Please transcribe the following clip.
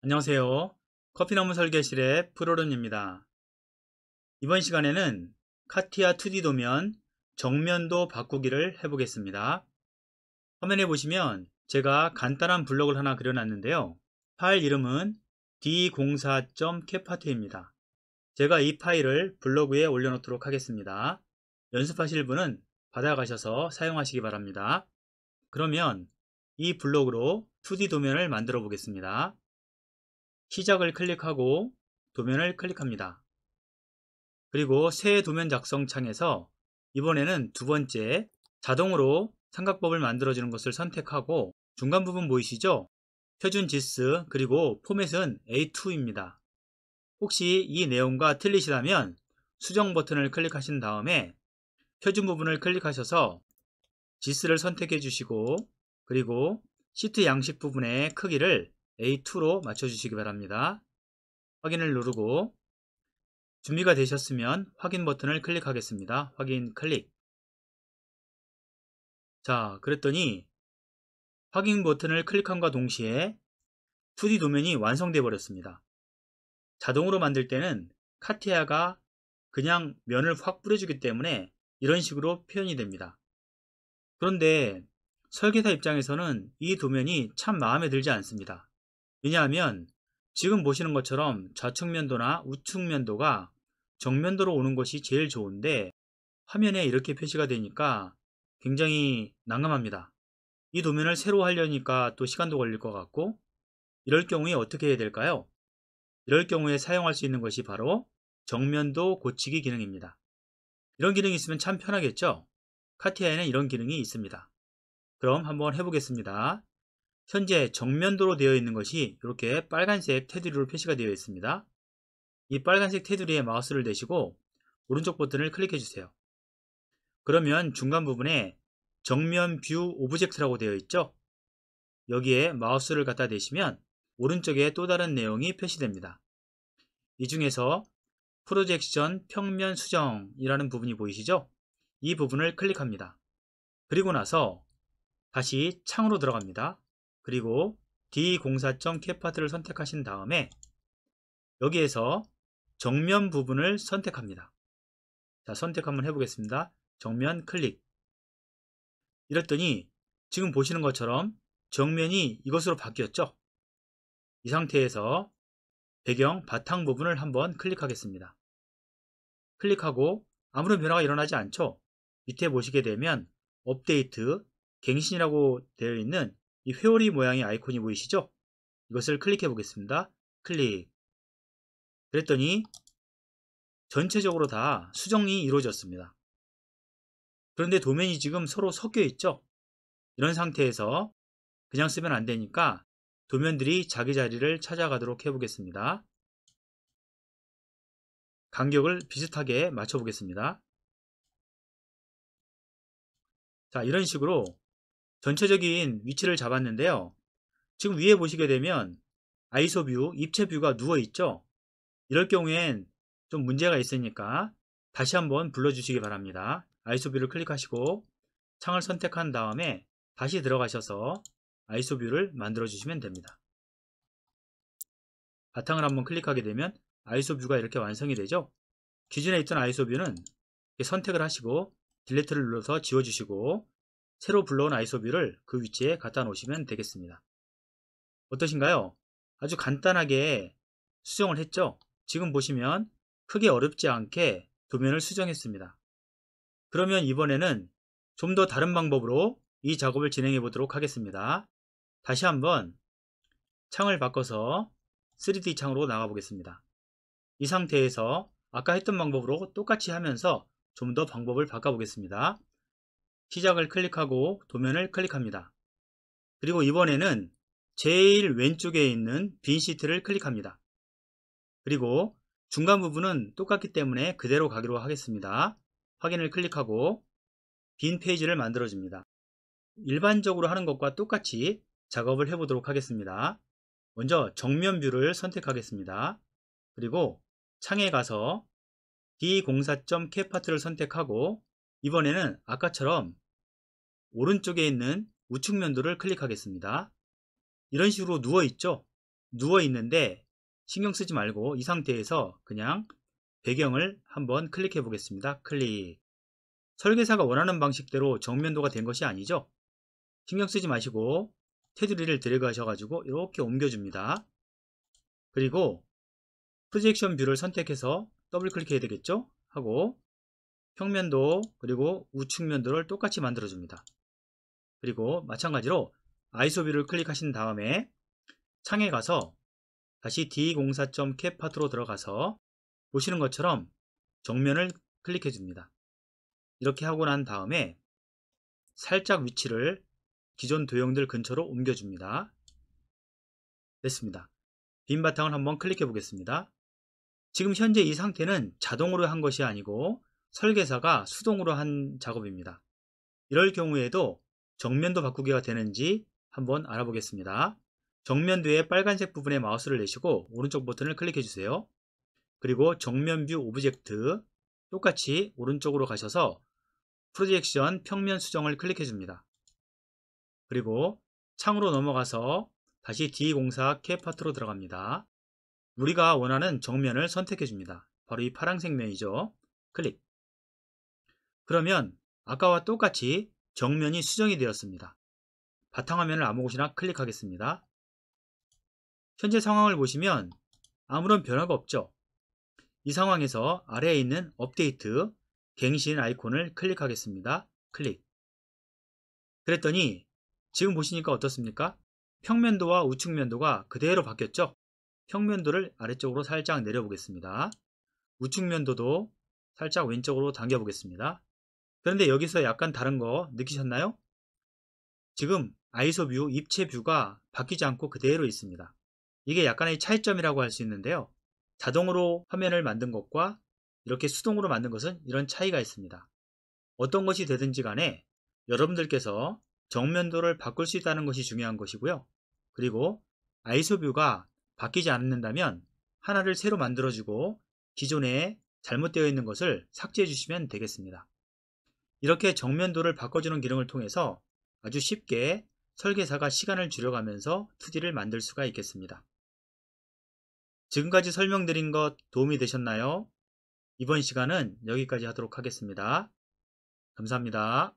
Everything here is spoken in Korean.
안녕하세요. 커피나무 설계실의 프로론입니다. 이번 시간에는 카티아 2D 도면 정면도 바꾸기를 해보겠습니다. 화면에 보시면 제가 간단한 블록을 하나 그려놨는데요. 파일 이름은 d 0 4 c 파트입니다 제가 이 파일을 블로그에 올려놓도록 하겠습니다. 연습하실 분은 받아가셔서 사용하시기 바랍니다. 그러면 이 블록으로 2D 도면을 만들어 보겠습니다. 시작을 클릭하고 도면을 클릭합니다. 그리고 새 도면 작성 창에서 이번에는 두 번째 자동으로 삼각법을 만들어주는 것을 선택하고 중간 부분 보이시죠? 표준 지스 그리고 포맷은 A2입니다. 혹시 이 내용과 틀리시다면 수정 버튼을 클릭하신 다음에 표준 부분을 클릭하셔서 지스를 선택해 주시고 그리고 시트 양식 부분의 크기를 A2로 맞춰주시기 바랍니다. 확인을 누르고 준비가 되셨으면 확인 버튼을 클릭하겠습니다. 확인 클릭 자 그랬더니 확인 버튼을 클릭함과 동시에 2D 도면이 완성되어 버렸습니다. 자동으로 만들 때는 카티아가 그냥 면을 확 뿌려주기 때문에 이런 식으로 표현이 됩니다. 그런데 설계사 입장에서는 이 도면이 참 마음에 들지 않습니다. 왜냐하면 지금 보시는 것처럼 좌측면도나 우측면도가 정면도로 오는 것이 제일 좋은데 화면에 이렇게 표시가 되니까 굉장히 난감합니다. 이 도면을 새로 하려니까 또 시간도 걸릴 것 같고 이럴 경우에 어떻게 해야 될까요? 이럴 경우에 사용할 수 있는 것이 바로 정면도 고치기 기능입니다. 이런 기능이 있으면 참 편하겠죠? 카티아에는 이런 기능이 있습니다. 그럼 한번 해보겠습니다. 현재 정면도로 되어 있는 것이 이렇게 빨간색 테두리로 표시가 되어 있습니다. 이 빨간색 테두리에 마우스를 대시고 오른쪽 버튼을 클릭해 주세요. 그러면 중간 부분에 정면 뷰 오브젝트라고 되어 있죠? 여기에 마우스를 갖다 대시면 오른쪽에 또 다른 내용이 표시됩니다. 이 중에서 프로젝션 평면 수정이라는 부분이 보이시죠? 이 부분을 클릭합니다. 그리고 나서 다시 창으로 들어갑니다. 그리고 D04.캡파트를 선택하신 다음에 여기에서 정면 부분을 선택합니다. 자, 선택 한번 해보겠습니다. 정면 클릭. 이랬더니 지금 보시는 것처럼 정면이 이것으로 바뀌었죠? 이 상태에서 배경 바탕 부분을 한번 클릭하겠습니다. 클릭하고 아무런 변화가 일어나지 않죠? 밑에 보시게 되면 업데이트, 갱신이라고 되어 있는 이 회오리 모양의 아이콘이 보이시죠? 이것을 클릭해 보겠습니다. 클릭 그랬더니 전체적으로 다 수정이 이루어졌습니다. 그런데 도면이 지금 서로 섞여 있죠? 이런 상태에서 그냥 쓰면 안 되니까 도면들이 자기 자리를 찾아가도록 해보겠습니다. 간격을 비슷하게 맞춰보겠습니다. 자, 이런 식으로 전체적인 위치를 잡았는데요. 지금 위에 보시게 되면 아이소 뷰, 입체 뷰가 누워있죠? 이럴 경우엔 좀 문제가 있으니까 다시 한번 불러주시기 바랍니다. 아이소 뷰를 클릭하시고 창을 선택한 다음에 다시 들어가셔서 아이소 뷰를 만들어 주시면 됩니다. 바탕을 한번 클릭하게 되면 아이소 뷰가 이렇게 완성이 되죠. 기존에 있던 아이소 뷰는 선택을 하시고 딜레트를 눌러서 지워주시고 새로 불러온 아이소뷰를 그 위치에 갖다 놓으시면 되겠습니다. 어떠신가요? 아주 간단하게 수정을 했죠? 지금 보시면 크게 어렵지 않게 두면을 수정했습니다. 그러면 이번에는 좀 더 다른 방법으로 이 작업을 진행해 보도록 하겠습니다. 다시 한번 창을 바꿔서 3D 창으로 나가 보겠습니다. 이 상태에서 아까 했던 방법으로 똑같이 하면서 좀 더 방법을 바꿔보겠습니다. 시작을 클릭하고 도면을 클릭합니다. 그리고 이번에는 제일 왼쪽에 있는 빈 시트를 클릭합니다. 그리고 중간 부분은 똑같기 때문에 그대로 가기로 하겠습니다. 확인을 클릭하고 빈 페이지를 만들어줍니다. 일반적으로 하는 것과 똑같이 작업을 해보도록 하겠습니다. 먼저 정면 뷰를 선택하겠습니다. 그리고 창에 가서 d 0 4 k 파트를 선택하고 이번에는 아까처럼 오른쪽에 있는 우측 면도를 클릭하겠습니다. 이런 식으로 누워있죠? 누워있는데 신경 쓰지 말고 이 상태에서 그냥 배경을 한번 클릭해 보겠습니다. 클릭. 설계사가 원하는 방식대로 정면도가 된 것이 아니죠? 신경 쓰지 마시고 테두리를 드래그 하셔가지고 이렇게 옮겨줍니다. 그리고 프로젝션 뷰를 선택해서 더블 클릭해야 되겠죠? 하고 평면도 그리고 우측면도를 똑같이 만들어줍니다. 그리고 마찬가지로 ISO뷰를 클릭하신 다음에 창에 가서 다시 d04.cap 파트로 들어가서 보시는 것처럼 정면을 클릭해 줍니다. 이렇게 하고 난 다음에 살짝 위치를 기존 도형들 근처로 옮겨줍니다. 됐습니다. 빈 바탕을 한번 클릭해 보겠습니다. 지금 현재 이 상태는 자동으로 한 것이 아니고 설계사가 수동으로 한 작업입니다. 이럴 경우에도 정면도 바꾸기가 되는지 한번 알아보겠습니다. 정면 뒤에 빨간색 부분에 마우스를 내시고 오른쪽 버튼을 클릭해 주세요. 그리고 정면 뷰 오브젝트 똑같이 오른쪽으로 가셔서 프로젝션 평면 수정을 클릭해 줍니다. 그리고 창으로 넘어가서 다시 D04 K파트로 들어갑니다. 우리가 원하는 정면을 선택해 줍니다. 바로 이 파란색 면이죠. 클릭. 그러면 아까와 똑같이 정면이 수정이 되었습니다. 바탕화면을 아무 곳이나 클릭하겠습니다. 현재 상황을 보시면 아무런 변화가 없죠. 이 상황에서 아래에 있는 업데이트, 갱신 아이콘을 클릭하겠습니다. 클릭. 그랬더니 지금 보시니까 어떻습니까? 평면도와 우측면도가 그대로 바뀌었죠? 평면도를 아래쪽으로 살짝 내려보겠습니다. 우측면도도 살짝 왼쪽으로 당겨보겠습니다. 그런데 여기서 약간 다른 거 느끼셨나요? 지금 아이소 뷰, 입체 뷰가 바뀌지 않고 그대로 있습니다. 이게 약간의 차이점이라고 할 수 있는데요. 자동으로 화면을 만든 것과 이렇게 수동으로 만든 것은 이런 차이가 있습니다. 어떤 것이 되든지 간에 여러분들께서 정면도를 바꿀 수 있다는 것이 중요한 것이고요. 그리고 아이소 뷰가 바뀌지 않는다면 하나를 새로 만들어주고 기존에 잘못되어 있는 것을 삭제해 주시면 되겠습니다. 이렇게 정면도를 바꿔주는 기능을 통해서 아주 쉽게 설계사가 시간을 줄여가면서 2D를 만들 수가 있겠습니다. 지금까지 설명드린 것 도움이 되셨나요? 이번 시간은 여기까지 하도록 하겠습니다. 감사합니다.